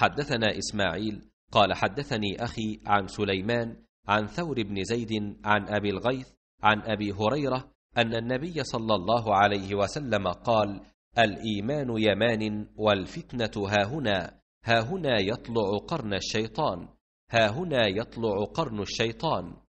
حدثنا إسماعيل قال حدثني أخي عن سليمان عن ثور بن زيد عن أبي الغيث عن أبي هريرة أن النبي صلى الله عليه وسلم قال الإيمان يمان والفتنة هاهنا هاهنا يطلع قرن الشيطان هاهنا يطلع قرن الشيطان